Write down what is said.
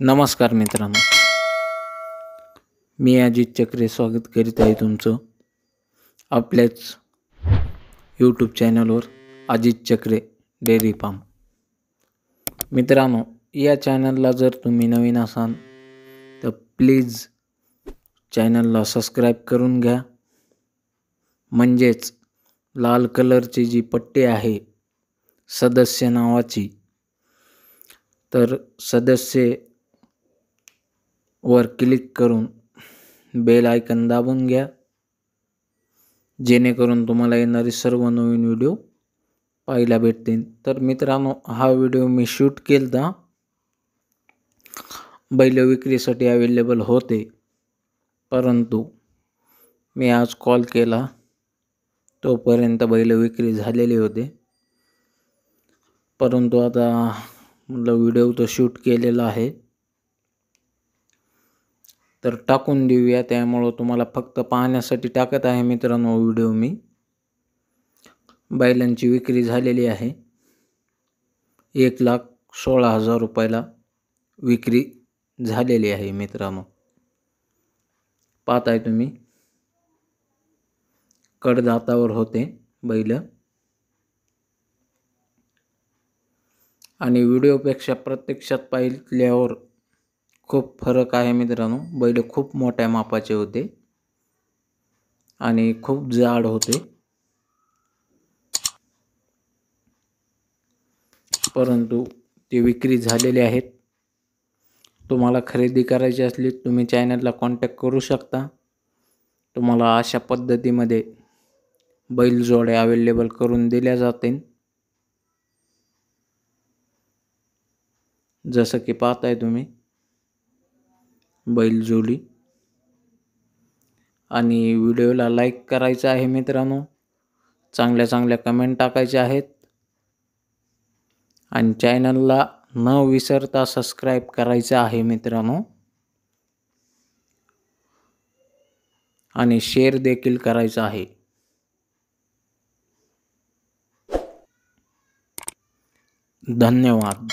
नमस्कार मित्रांनो मी अजित चक्रे स्वागत करीत आहे तुमचं आपल्याच यूट्यूब चॅनलवर अजित चक्रे डेअरी फार्म मित्रांनो या चॅनलला जर तुम्ही नवीन असाल तर प्लीज चॅनलला सबस्क्राईब करून घ्या म्हणजेच लाल कलरची जी पट्टी आहे सदस्य नावाची तर सदस्य वर क्लिक करून बेल आयकन दाबून घ्या जेणेकरून तुम्हाला येणारे सर्व नवीन व्हिडिओ पाहायला भेटतील तर मित्रांनो हा व्हिडिओ मी शूट केला बैल विक्रीसाठी अवेलेबल होते परंतु मी आज कॉल केला तोपर्यंत बैल विक्री झालेली होते परंतु आता म्हटलं व्हिडिओ तो शूट केलेला आहे तर टाकून देऊया त्यामुळं तुम्हाला फक्त पाहण्यासाठी टाकत आहे मित्रांनो व्हिडिओ मी बैलांची विक्री झालेली आहे एक लाख सोळा हजार रुपयाला विक्री झालेली आहे मित्रांनो पाहताय तुम्ही कडदातावर होते बैल आणि व्हिडिओपेक्षा प्रत्यक्षात पाहिल्यावर खूप फरक आहे मित्रांनो बैल खूप मोठ्या मापाचे होते आणि खूप जाड होते परंतु ते विक्री झालेले आहेत तुम्हाला खरेदी करायची असली तुम्ही चॅनलला कॉन्टॅक्ट करू शकता तुम्हाला अशा पद्धतीमध्ये बैल जोडे अवेलेबल करून दिल्या जातील जसं की पाहताय तुम्ही बैलजोली आणि व्हिडिओला लाईक करायचं आहे मित्रांनो चांगल्या चांगल्या कमेंट टाकायच्या आहेत आणि चॅनलला न विसरता सबस्क्राईब करायचं आहे मित्रांनो आणि शेअर देखील करायचं आहे धन्यवाद